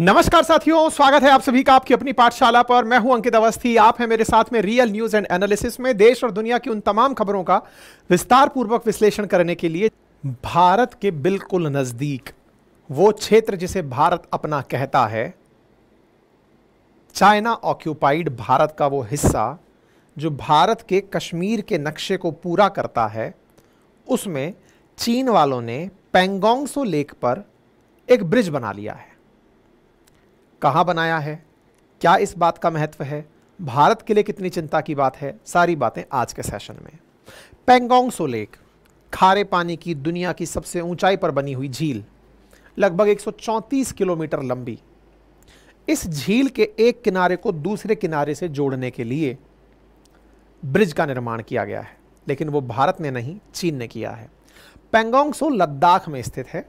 नमस्कार साथियों स्वागत है आप सभी का आपकी अपनी पाठशाला पर मैं हूं अंकित अवस्थी आप हैं मेरे साथ में रियल न्यूज एंड एनालिसिस में देश और दुनिया की उन तमाम खबरों का विस्तार पूर्वक विश्लेषण करने के लिए भारत के बिल्कुल नजदीक वो क्षेत्र जिसे भारत अपना कहता है चाइना ऑक्यूपाइड भारत का वो हिस्सा जो भारत के कश्मीर के नक्शे को पूरा करता है उसमें चीन वालों ने पेंगोंगसो लेक पर एक ब्रिज बना लिया है कहाँ बनाया है क्या इस बात का महत्व है भारत के लिए कितनी चिंता की बात है सारी बातें आज के सेशन में पेंगोंग सो लेक खारे पानी की दुनिया की सबसे ऊंचाई पर बनी हुई झील लगभग 134 किलोमीटर लंबी इस झील के एक किनारे को दूसरे किनारे से जोड़ने के लिए ब्रिज का निर्माण किया गया है लेकिन वो भारत ने नहीं चीन ने किया है पेंगोंगसो लद्दाख में स्थित है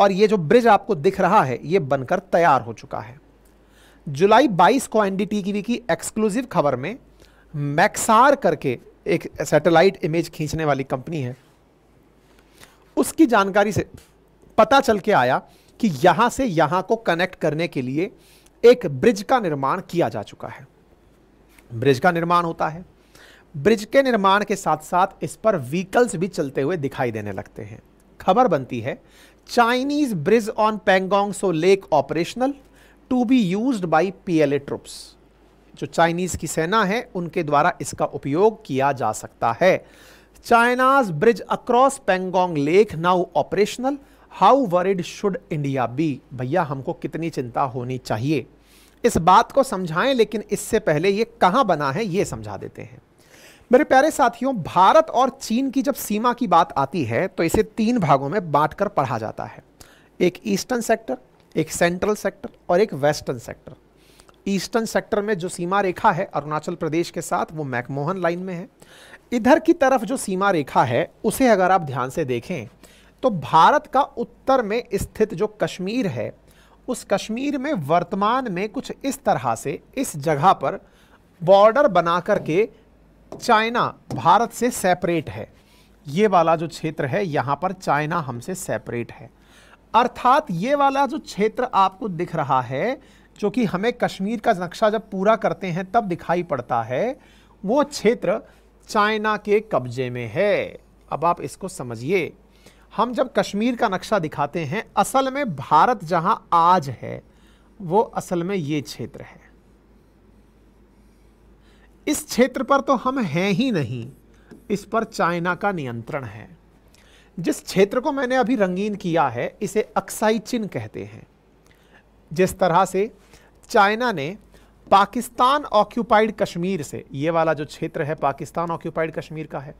और ये जो ब्रिज आपको दिख रहा है ये बनकर तैयार हो चुका है जुलाई 22 को एनडी टीवी की एक्सक्लूसिव खबर में मैक्सार करके एक सैटेलाइट इमेज खींचने वाली कंपनी है उसकी जानकारी से पता चल के आया कि यहां से यहां को कनेक्ट करने के लिए एक ब्रिज का निर्माण किया जा चुका है ब्रिज का निर्माण होता है ब्रिज के निर्माण के साथ साथ इस पर व्हीकल्स भी चलते हुए दिखाई देने लगते हैं खबर बनती है Chinese bridge on Pangong Tso lake operational to be use P L A troops जो चाइनीज़ की सेना है उनके द्वारा इसका उपयोग किया जा सकता है China's bridge across Pangong lake now operational how worried should India be भैया हमको कितनी चिंता होनी चाहिए इस बात को समझाएं लेकिन इससे पहले ये कहां बना है ये समझा देते हैं मेरे प्यारे साथियों भारत और चीन की जब सीमा की बात आती है तो इसे तीन भागों में बांटकर पढ़ा जाता है एक ईस्टर्न सेक्टर एक सेंट्रल सेक्टर और एक वेस्टर्न सेक्टर ईस्टर्न सेक्टर में जो सीमा रेखा है अरुणाचल प्रदेश के साथ वो मैकमोहन लाइन में है इधर की तरफ जो सीमा रेखा है उसे अगर आप ध्यान से देखें तो भारत का उत्तर में स्थित जो कश्मीर है उस कश्मीर में वर्तमान में कुछ इस तरह से इस जगह पर बॉर्डर बना करके चाइना भारत से सेपरेट है ये वाला जो क्षेत्र है यहाँ पर चाइना हमसे सेपरेट है अर्थात ये वाला जो क्षेत्र आपको दिख रहा है जो कि हमें कश्मीर का नक्शा जब पूरा करते हैं तब दिखाई पड़ता है वो क्षेत्र चाइना के कब्जे में है अब आप इसको समझिए हम जब कश्मीर का नक्शा दिखाते हैं असल में भारत जहां आज है वो असल में ये क्षेत्र है इस क्षेत्र पर तो हम हैं ही नहीं इस पर चाइना का नियंत्रण है जिस क्षेत्र को मैंने अभी रंगीन किया है इसे अक्साई चिन्ह कहते हैं जिस तरह से चाइना ने पाकिस्तान ऑक्यूपाइड कश्मीर से ये वाला जो क्षेत्र है पाकिस्तान ऑक्यूपाइड कश्मीर का है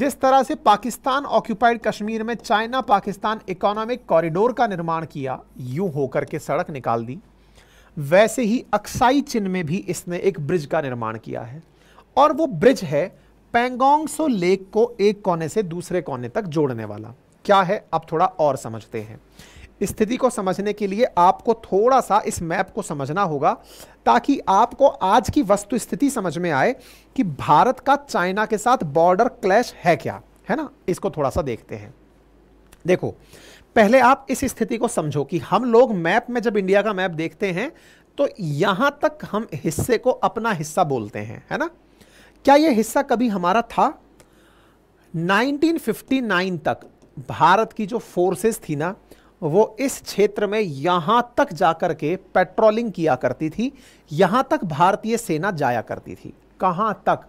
जिस तरह से पाकिस्तान ऑक्यूपाइड कश्मीर में चाइना पाकिस्तान इकोनॉमिक कॉरिडोर का निर्माण किया यूं होकर के सड़क निकाल दी वैसे ही अक्साई चिन्ह में भी इसने एक ब्रिज का निर्माण किया है और वो ब्रिज है पेंगोंग सो लेक को एक कोने से दूसरे कोने तक जोड़ने वाला क्या है अब थोड़ा और समझते हैं स्थिति को समझने के लिए आपको थोड़ा सा इस मैप को समझना होगा ताकि आपको आज की वस्तु स्थिति समझ में आए कि भारत का चाइना के साथ बॉर्डर क्लैश है क्या है ना इसको थोड़ा सा देखते हैं देखो पहले आप इस स्थिति को समझो कि हम लोग मैप में जब इंडिया का मैप देखते हैं तो यहां तक हम हिस्से को अपना हिस्सा बोलते हैं है ना क्या यह हिस्सा कभी हमारा था 1959 तक भारत की जो फोर्सेस थी ना वो इस क्षेत्र में यहां तक जाकर के पेट्रोलिंग किया करती थी यहां तक भारतीय सेना जाया करती थी कहां तक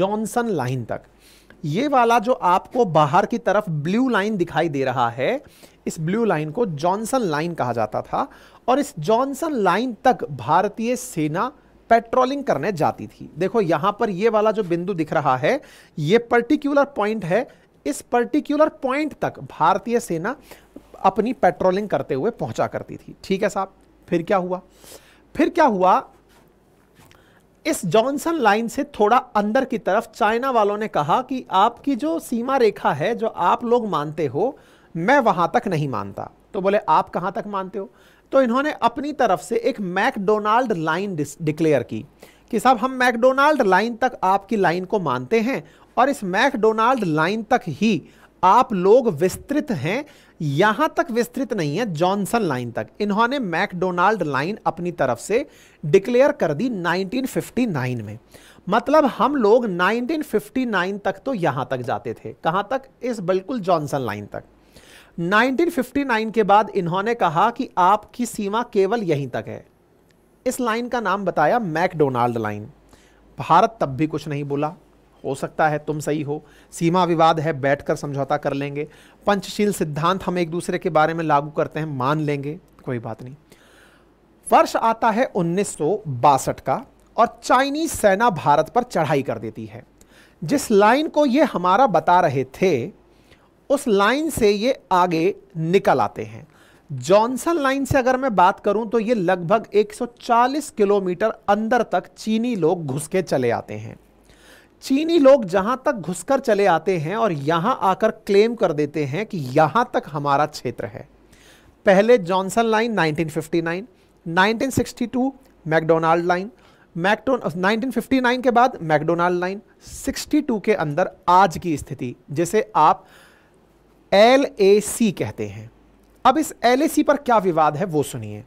जॉनसन लाइन तक ये वाला जो आपको बाहर की तरफ ब्लू लाइन दिखाई दे रहा है इस ब्लू लाइन को जॉनसन लाइन कहा जाता था और इस जॉनसन लाइन तक भारतीय सेना पेट्रोलिंग करने जाती थी देखो यहां पर यह वाला जो बिंदु दिख रहा है ये पर्टिकुलर पॉइंट है इस पर्टिकुलर पॉइंट तक भारतीय सेना अपनी पेट्रोलिंग करते हुए पहुंचा करती थी ठीक है साहब फिर क्या हुआ फिर क्या हुआ इस जॉनसन लाइन से थोड़ा अंदर की तरफ चाइना वालों ने कहा कि आपकी जो सीमा रेखा है जो आप लोग मानते हो मैं वहां तक नहीं मानता तो बोले आप कहां तक मानते हो तो इन्होंने अपनी तरफ से एक मैकडोनाल्ड लाइन डिक्लेयर की कि साहब हम मैकडोनाल्ड लाइन तक आपकी लाइन को मानते हैं और इस मैकडोनाल्ड लाइन तक ही आप लोग विस्तृत हैं यहां तक विस्तृत नहीं है जॉनसन लाइन तक इन्होंने मैकडोनाल्ड लाइन अपनी तरफ से डिक्लेयर कर दी 1959 में मतलब हम लोग 1959 तक तो यहां तक जाते थे कहां तक इस बिल्कुल जॉनसन लाइन तक 1959 के बाद इन्होंने कहा कि आपकी सीमा केवल यहीं तक है इस लाइन का नाम बताया मैकडोनाल्ड लाइन भारत तब भी कुछ नहीं बोला हो सकता है तुम सही हो सीमा विवाद है बैठकर समझौता कर लेंगे पंचशील सिद्धांत हम एक दूसरे के बारे में लागू करते हैं मान लेंगे कोई बात नहीं वर्ष आता है उन्नीस का और चाइनीज सेना भारत पर चढ़ाई कर देती है जिस लाइन को ये हमारा बता रहे थे उस लाइन से ये आगे निकल आते हैं जॉनसन लाइन से अगर मैं बात करूं तो ये लगभग 140 किलोमीटर अंदर तक चीनी लोग घुस के चले आते हैं चीनी लोग जहां तक घुसकर चले आते हैं और यहां आकर क्लेम कर देते हैं कि यहां तक हमारा क्षेत्र है पहले जॉनसन लाइन 1959, 1962 मैकडोनाल्ड लाइन मैकडो 1959 के बाद मैकडोनाल्ड लाइन 62 के अंदर आज की स्थिति जिसे आप एल ए सी कहते हैं अब इस एल ए सी पर क्या विवाद है वो सुनिए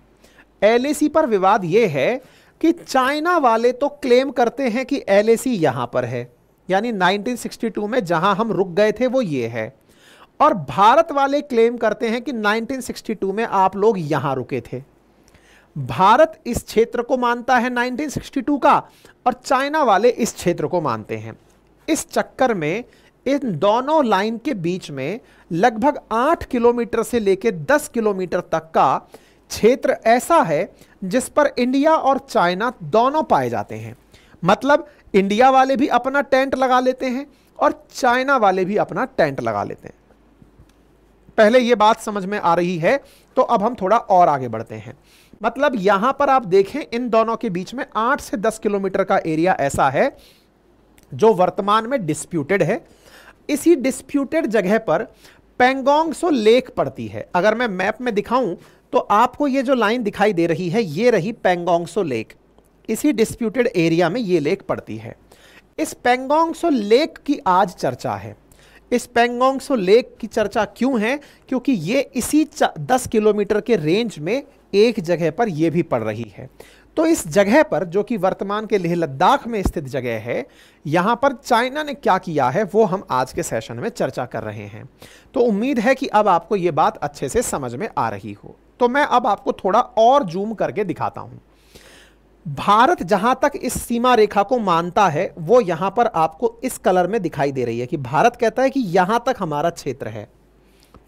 एल ए सी पर विवाद यह है कि चाइना वाले तो क्लेम करते हैं कि एल ए सी यहां पर है यानी 1962 में जहां हम रुक गए थे वो ये है और भारत वाले क्लेम करते हैं कि 1962 में आप लोग यहां रुके थे भारत इस क्षेत्र को मानता है 1962 का और चाइना वाले इस क्षेत्र को मानते हैं इस चक्कर में इन दोनों लाइन के बीच में लगभग आठ किलोमीटर से लेकर दस किलोमीटर तक का क्षेत्र ऐसा है जिस पर इंडिया और चाइना दोनों पाए जाते हैं मतलब इंडिया वाले भी अपना टेंट लगा लेते हैं और चाइना वाले भी अपना टेंट लगा लेते हैं पहले ये बात समझ में आ रही है तो अब हम थोड़ा और आगे बढ़ते हैं मतलब यहां पर आप देखें इन दोनों के बीच में आठ से दस किलोमीटर का एरिया ऐसा है जो वर्तमान में डिस्प्यूटेड है इसी डिस्प्यूटेड जगह पर पेंगोंग सो लेक पड़ती है अगर मैं मैप में दिखाऊं तो आपको ये जो लाइन दिखाई दे रही है ये रही पेंगोंग सो लेक इसी डिस्प्यूटेड एरिया में ये लेक पड़ती है इस पेंगोंग सो लेक की आज चर्चा है इस पेंगोंग सो लेक की चर्चा क्यों है क्योंकि ये इसी 10 किलोमीटर के रेंज में एक जगह पर यह भी पड़ रही है तो इस जगह पर जो कि वर्तमान के लेह लद्दाख में स्थित जगह है यहां पर चाइना ने क्या किया है वो हम आज के सेशन में चर्चा कर रहे हैं तो उम्मीद है कि अब आपको ये बात अच्छे से समझ में आ रही हो तो मैं अब आपको थोड़ा और जूम करके दिखाता हूं भारत जहां तक इस सीमा रेखा को मानता है वो यहां पर आपको इस कलर में दिखाई दे रही है कि भारत कहता है कि यहां तक हमारा क्षेत्र है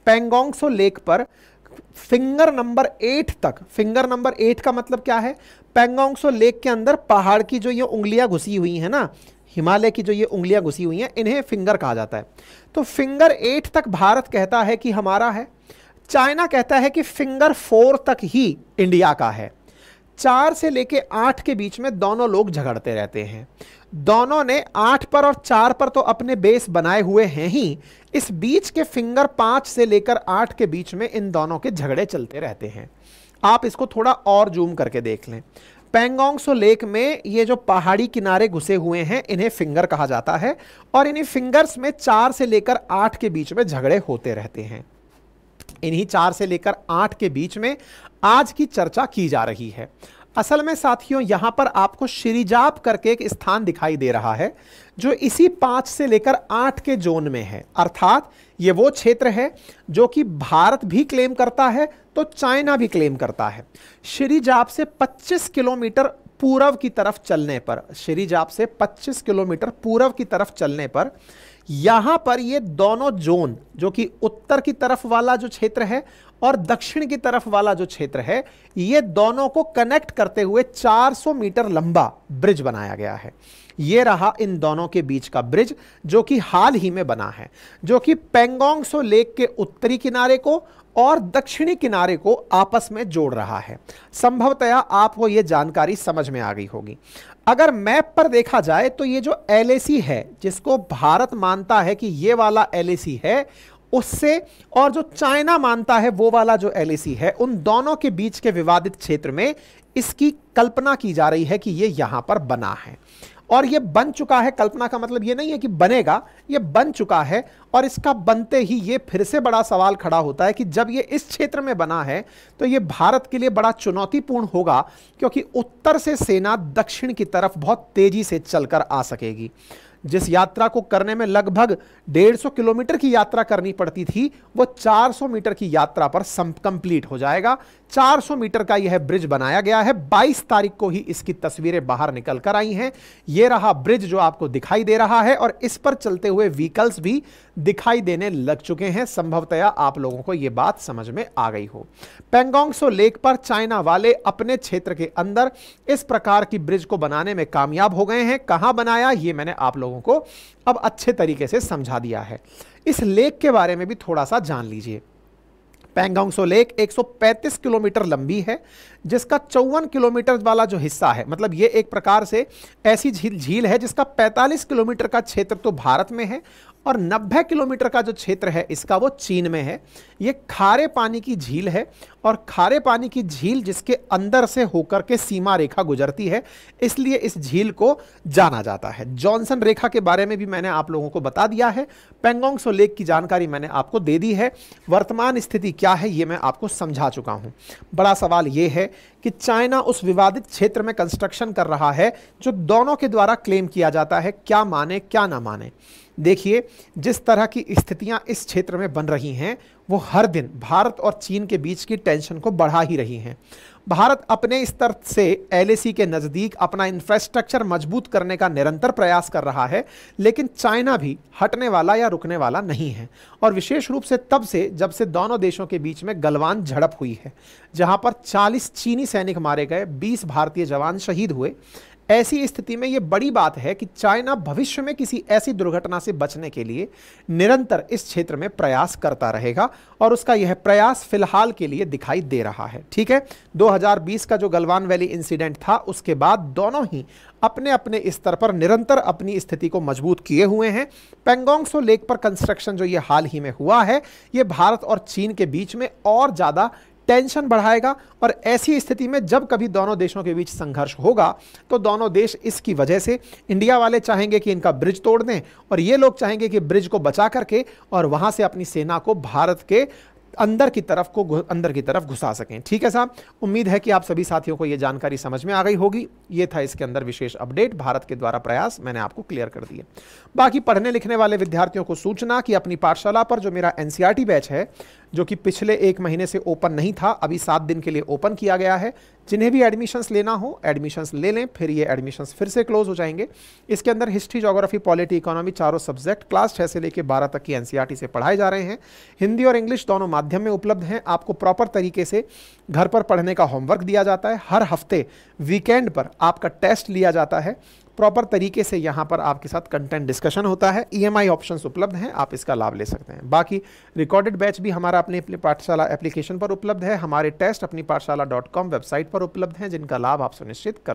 पेंगोंगसो लेक पर फिंगर नंबर एट तक फिंगर नंबर एट का मतलब क्या है पेंगोंगसो लेक के अंदर पहाड़ की जो ये उंगलियां घुसी हुई हैं ना हिमालय की जो ये उंगलियां घुसी हुई हैं इन्हें फिंगर कहा जाता है तो फिंगर एट तक भारत कहता है कि हमारा है चाइना कहता है कि फिंगर फोर तक ही इंडिया का है चार से लेके आठ के बीच में दोनों लोग झगड़ते रहते हैं दोनों ने आठ पर और चार पर तो अपने बेस बनाए हुए हैं ही इस बीच के फिंगर पाँच से लेकर आठ के बीच में इन दोनों के झगड़े चलते रहते हैं आप इसको थोड़ा और जूम करके देख लें पेंगोंगसो लेक में ये जो पहाड़ी किनारे घुसे हुए हैं इन्हें फिंगर कहा जाता है और इन्हीं फिंगर्स में चार से लेकर आठ के बीच में झगड़े होते रहते हैं इन्हीं चार से लेकर आठ के बीच में आज की चर्चा की जा रही है असल में साथियों यहां पर आपको श्रीजाप करके एक स्थान दिखाई दे रहा है जो इसी पांच से लेकर आठ के जोन में है अर्थात ये वो क्षेत्र है जो कि भारत भी क्लेम करता है तो चाइना भी क्लेम करता है श्रीजाप से 25 किलोमीटर पूर्व की तरफ चलने पर श्रीजाप से 25 किलोमीटर पूर्व की तरफ चलने पर यहां पर ये दोनों जोन जो कि उत्तर की तरफ वाला जो क्षेत्र है और दक्षिण की तरफ वाला जो क्षेत्र है ये दोनों को कनेक्ट करते हुए 400 मीटर लंबा ब्रिज बनाया गया है ये रहा इन दोनों के बीच का ब्रिज जो कि हाल ही में बना है जो कि पेंगोंगसो लेक के उत्तरी किनारे को और दक्षिणी किनारे को आपस में जोड़ रहा है संभवतया आपको ये जानकारी समझ में आ गई होगी अगर मैप पर देखा जाए तो ये जो एल है जिसको भारत मानता है कि ये वाला एल है उससे और जो चाइना मानता है वो वाला जो एल है उन दोनों के बीच के विवादित क्षेत्र में इसकी कल्पना की जा रही है कि ये यहां पर बना है और ये बन चुका है कल्पना का मतलब ये नहीं है कि बनेगा ये बन चुका है और इसका बनते ही ये फिर से बड़ा सवाल खड़ा होता है कि जब ये इस क्षेत्र में बना है तो ये भारत के लिए बड़ा चुनौतीपूर्ण होगा क्योंकि उत्तर से सेना दक्षिण की तरफ बहुत तेजी से चलकर आ सकेगी जिस यात्रा को करने में लगभग 150 किलोमीटर की यात्रा करनी पड़ती थी वो 400 मीटर की यात्रा पर कंप्लीट हो जाएगा 400 मीटर का यह ब्रिज बनाया गया है 22 तारीख को ही इसकी तस्वीरें बाहर निकल कर आई हैं ये रहा ब्रिज जो आपको दिखाई दे रहा है और इस पर चलते हुए व्हीकल्स भी दिखाई देने लग चुके हैं संभवतया आप लोगों को यह बात समझ में आ गई हो पेंगोंगसो लेक पर चाइना वाले अपने क्षेत्र के अंदर इस प्रकार की ब्रिज को बनाने में कामयाब हो गए हैं कहां बनाया ये मैंने आप लोगों लोगों को अब अच्छे तरीके से समझा दिया है इस लेक के बारे में भी थोड़ा सा जान लीजिए पैंगोंगसो लेक 135 किलोमीटर लंबी है जिसका चौवन किलोमीटर वाला जो हिस्सा है मतलब ये एक प्रकार से ऐसी झील झील है जिसका 45 किलोमीटर का क्षेत्र तो भारत में है और 90 किलोमीटर का जो क्षेत्र है इसका वो चीन में है ये खारे पानी की झील है और खारे पानी की झील जिसके अंदर से होकर के सीमा रेखा गुजरती है इसलिए इस झील को जाना जाता है जॉनसन रेखा के बारे में भी मैंने आप लोगों को बता दिया है पेंगोंग सो लेक की जानकारी मैंने आपको दे दी है वर्तमान स्थिति क्या है ये मैं आपको समझा चुका हूँ बड़ा सवाल ये है कि चाइना उस विवादित क्षेत्र में कंस्ट्रक्शन कर रहा है जो दोनों के द्वारा क्लेम किया जाता है क्या माने क्या ना माने देखिए जिस तरह की स्थितियां इस क्षेत्र में बन रही हैं वो हर दिन भारत और चीन के बीच की टेंशन को बढ़ा ही रही हैं भारत अपने स्तर से एल के नज़दीक अपना इंफ्रास्ट्रक्चर मजबूत करने का निरंतर प्रयास कर रहा है लेकिन चाइना भी हटने वाला या रुकने वाला नहीं है और विशेष रूप से तब से जब से दोनों देशों के बीच में गलवान झड़प हुई है जहां पर 40 चीनी सैनिक मारे गए 20 भारतीय जवान शहीद हुए ऐसी स्थिति में यह बड़ी बात है कि चाइना भविष्य में किसी ऐसी दुर्घटना से बचने के लिए निरंतर इस क्षेत्र में प्रयास करता रहेगा और उसका यह प्रयास फिलहाल के लिए दिखाई दे रहा है ठीक है 2020 का जो गलवान वैली इंसिडेंट था उसके बाद दोनों ही अपने अपने स्तर पर निरंतर अपनी स्थिति को मजबूत किए हुए हैं पेंगोंगसो लेक पर कंस्ट्रक्शन जो ये हाल ही में हुआ है ये भारत और चीन के बीच में और ज़्यादा टेंशन बढ़ाएगा और ऐसी स्थिति में जब कभी दोनों देशों के बीच संघर्ष होगा तो दोनों देश इसकी वजह से इंडिया वाले चाहेंगे कि इनका ब्रिज तोड़ दें और ये लोग चाहेंगे कि ब्रिज को बचा करके और वहां से अपनी सेना को भारत के अंदर की तरफ को अंदर की तरफ घुसा सकें ठीक है साहब उम्मीद है कि आप सभी साथियों को यह जानकारी समझ में आ गई होगी ये था इसके अंदर विशेष अपडेट भारत के द्वारा प्रयास मैंने आपको क्लियर कर दिए बाकी पढ़ने लिखने वाले विद्यार्थियों को सूचना कि अपनी पाठशाला पर जो मेरा एनसीआरटी बैच है जो कि पिछले एक महीने से ओपन नहीं था अभी सात दिन के लिए ओपन किया गया है जिन्हें भी एडमिशन्स लेना हो एडमिशन्स ले लें फिर ये एडमिशन्स फिर से क्लोज हो जाएंगे इसके अंदर हिस्ट्री जोग्राफी पॉलिटी इकोनॉमी चारों सब्जेक्ट क्लास छः से लेकर बारह तक की एन से पढ़ाए जा रहे हैं हिंदी और इंग्लिश दोनों माध्यम में उपलब्ध हैं आपको प्रॉपर तरीके से घर पर पढ़ने का होमवर्क दिया जाता है हर हफ्ते वीकेंड पर आपका टेस्ट लिया जाता है प्रॉपर तरीके से यहाँ पर आपके साथ कंटेंट डिस्कशन होता है ई एम ऑप्शंस उपलब्ध हैं आप इसका लाभ ले सकते हैं बाकी रिकॉर्डेड बैच भी हमारा अपने पाठशाला एप्लीकेशन पर उपलब्ध है हमारे टेस्ट अपनी पाठशाला वेबसाइट पर उपलब्ध हैं जिनका लाभ आप सुनिश्चित कर